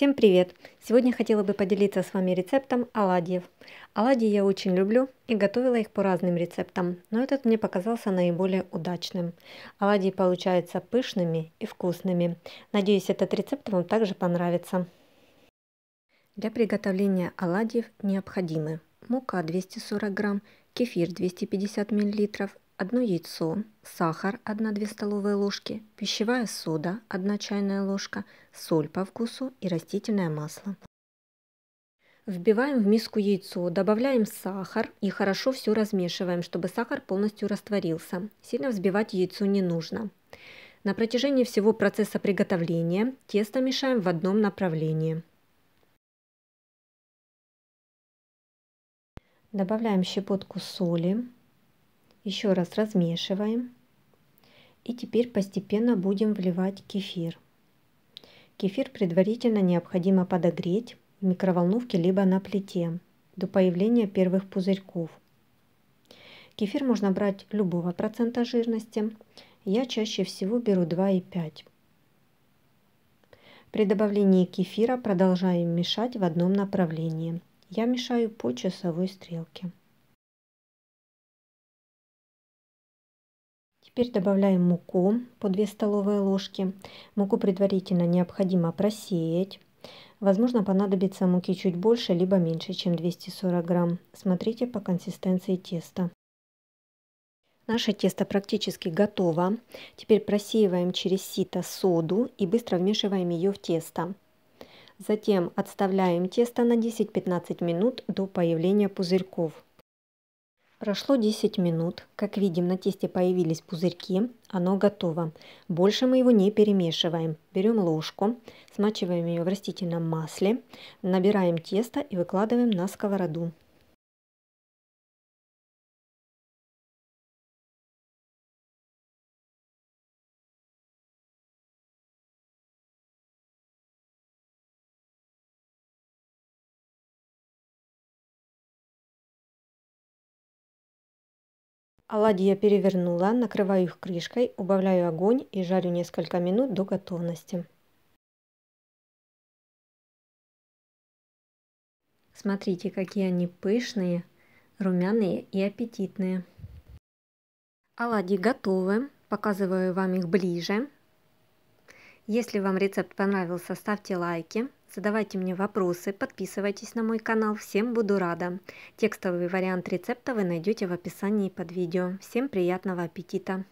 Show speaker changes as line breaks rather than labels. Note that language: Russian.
Всем привет! Сегодня хотела бы поделиться с вами рецептом оладьев. Оладьи я очень люблю и готовила их по разным рецептам, но этот мне показался наиболее удачным. Оладьи получаются пышными и вкусными. Надеюсь, этот рецепт вам также понравится. Для приготовления оладьев необходимы мука 240 грамм, кефир 250 миллилитров одно яйцо, сахар 1-2 столовые ложки, пищевая сода 1 чайная ложка, соль по вкусу и растительное масло. Вбиваем в миску яйцо, добавляем сахар и хорошо все размешиваем, чтобы сахар полностью растворился. Сильно взбивать яйцо не нужно. На протяжении всего процесса приготовления тесто мешаем в одном направлении. Добавляем щепотку соли. Еще раз размешиваем. И теперь постепенно будем вливать кефир. Кефир предварительно необходимо подогреть в микроволновке либо на плите до появления первых пузырьков. Кефир можно брать любого процента жирности. Я чаще всего беру 2,5. При добавлении кефира продолжаем мешать в одном направлении. Я мешаю по
часовой стрелке.
Теперь добавляем муку по 2 столовые ложки. Муку предварительно необходимо просеять. Возможно, понадобится муки чуть больше, либо меньше, чем 240 грамм. Смотрите по консистенции теста. Наше тесто практически готово. Теперь просеиваем через сито соду и быстро вмешиваем ее в тесто. Затем отставляем тесто на 10-15 минут до появления пузырьков. Прошло 10 минут. Как видим, на тесте появились пузырьки. Оно готово. Больше мы его не перемешиваем. Берем ложку, смачиваем ее в растительном масле, набираем тесто и выкладываем на сковороду.
Оладьи я перевернула, накрываю их крышкой, убавляю огонь и жарю несколько минут до готовности. Смотрите, какие они
пышные, румяные и аппетитные. Оладьи готовы, показываю вам их ближе. Если вам рецепт понравился, ставьте лайки. Задавайте мне вопросы, подписывайтесь на мой канал, всем буду рада. Текстовый вариант рецепта вы найдете в описании под видео. Всем приятного аппетита!